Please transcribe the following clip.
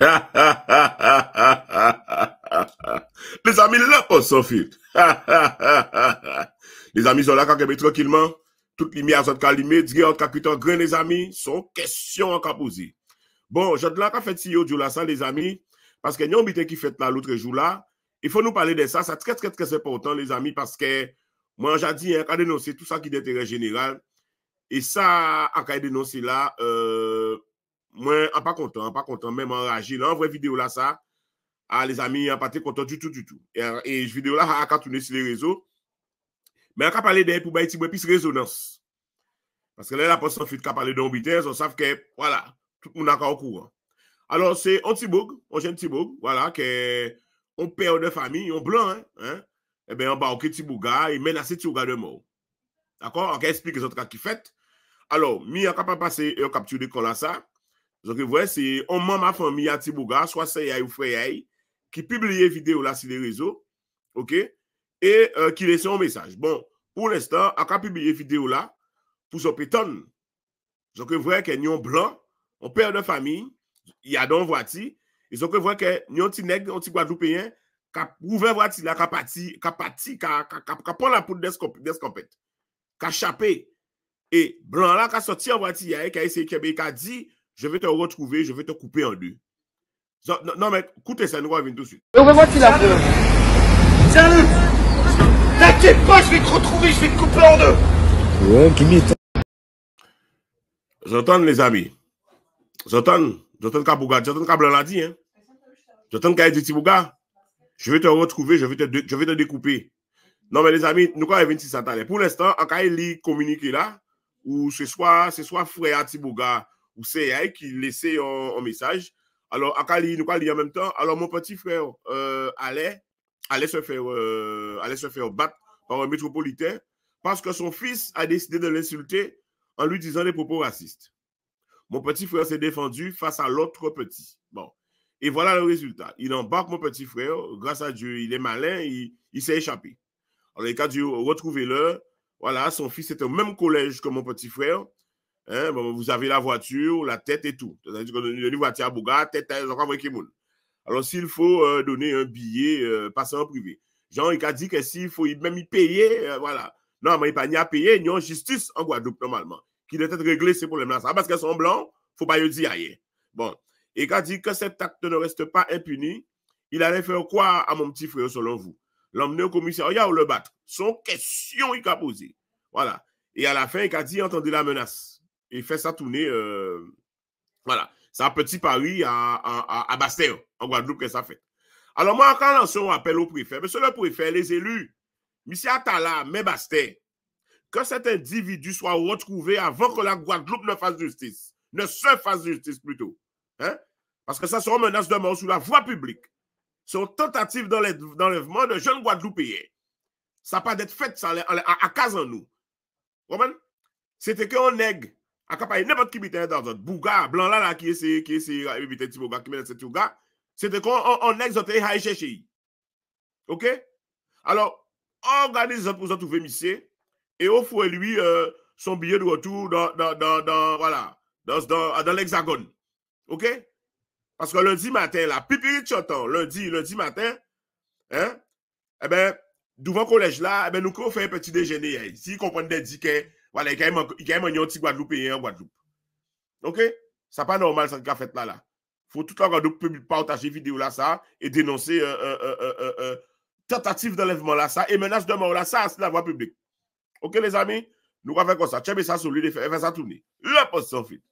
Ha ha ha ha ha ha ha ha ha Le zami lè pou konkret Ha ha ha ha ha Le zami zon lè kakebe trokilyman Toute limi azote kalimi Dzi ya yon kakwite an gren le zami Son kestyon ak apouse Bon jòt la ka fettyo di ou la sa le zami Parcekè nyon bitè ki fet la loutre jou la I fò nou pale de sa Sa tke tke tke sepoutan le zami Parcekè Mwen jadiyen ka denonse tout sa ki deterren jeneral E sa akaye denonse la Eee euh, mwen an pa kontan, an pa kontan, mwen mwen reage nan vwe video la sa a les ami an pa te kontan du tout du tout e, e video la ha akatounen si le rezo men an ka pale de pou baye tibou epis rezonans paske lè la posan fit ka pale de ombitez an saf ke wala, tout mwen an ka o kouan alo se an tibouk, an jen tibouk wala ke an peyo de fami, an blan e ben an ba ouke tibou ga, e menase tibou ga de mou dako, an ke esplik esotra ki fet, alo mi an ka pa pase e an kaptyou de kola sa Jok e vwe, se onman ma fami a ti boga, swa se yay ou fre yay, ki pibliye video la si de rezo, ok, e euh, ki lese yon mesaj. Bon, pou lesta, akap pibliye video la, pou sope ton. Jok e vwe, ke nyon blan, o per de fami, yadon vwe ti, e jok e vwe, ke nyon ti neg, nyon ti guadloupeyen, kap pou vwe vwe ti la, kapati, kapati, kapon la pout deskopet, kachapè, e blan la, kassoti yon vwe ti yay, kasey kebe, kasi, je vais te retrouver, je vais te couper en deux. Non, mais écoutez ça, nous venir tout de suite. on va voir Salut T'inquiète pas, je vais te retrouver, je vais te couper en deux. Ouais, J'entends les amis. J'entends, j'entends Kabouga, j'entends Kablan l'a dit, hein. J'entends Kaïdi Tibouga. Je vais te retrouver, je vais te, je vais te découper. Non, mais les amis, nous, quand ça ans, Pour l'instant, en cas il communique là, ou ce soit, ce soit frère Tibouga, ou CI qui laissait un, message. Alors, Akali, nous en même temps. Alors, mon petit frère euh, allait, allait, se faire, euh, se faire battre par un métropolitain parce que son fils a décidé de l'insulter en lui disant des propos racistes. Mon petit frère s'est défendu face à l'autre petit. Bon. Et voilà le résultat. Il embarque mon petit frère. Grâce à Dieu, il est malin, il, il s'est échappé. Alors, il a dû retrouver le. Voilà, son fils était au même collège que mon petit frère. Hein, vous avez la voiture, la tête et tout. C'est-à-dire que une voiture à Bouga, tête à Alors, s'il faut euh, donner un billet, euh, passer en privé. Jean, il a dit que s'il faut même y payer, euh, voilà. Non, mais il n'y a pas à payer, il y a une justice en Guadeloupe, normalement, qui doit être réglé ces problèmes-là. Parce qu'elles sont blancs, faut pas le dire ailleurs. Bon. il a dit que cet acte ne reste pas impuni, il allait faire quoi à mon petit frère, selon vous L'emmener au commissariat ou le battre Son question, il a posé. Voilà. Et à la fin, il a dit entendez la menace. Il fait sa tournée, euh, voilà. C'est un petit pari à, à, en Guadeloupe, que ça fait. Alors, moi, quand on un appel au préfet, monsieur le préfet, les élus, monsieur Atala mais Bastère, que cet individu soit retrouvé avant que la Guadeloupe ne fasse justice, ne se fasse justice plutôt. Hein, parce que ça c'est une menace de mort sur la voie publique. Son tentative d'enlèvement de jeunes Guadeloupéens. Ça n'a pas d'être fait ça, à, à, en nous. C'était qu'on nègre akapaye nepot ki biten dan zot, Bouga, Blanlana ki eseye, ki eseye, ki biten ti Bouga, ki menetse ti Bouga, se te kon, an ek zote, haye checheye. Ok? Alors, an gane zot pou zot ouve misye, e oufwe lui, euh, son biye doutou, dan, dan, dan, voilà, dan l'hexagon. Ok? Paske lundi matin la, pipi choton, lundi, lundi matin, eh, ebe, douvan kolej la, ebe eh nou kon fèye peti dejenye, eh, si yi kompon dedikey, Wala, i kèm an yon ti Gwadloup e yon Gwadloup. Ok? Sa pa normal sa ki a fèt la la. Fò tout la rande pou pou partajé videyo la sa e denonsè tentatif de lèvman la sa e menas de mò la sa as la vwa publik. Ok les amis? Nou kwa fèt kon sa. Tchèbe sa sou li de fèt. Fèt sa tout ni. Le post son fèt.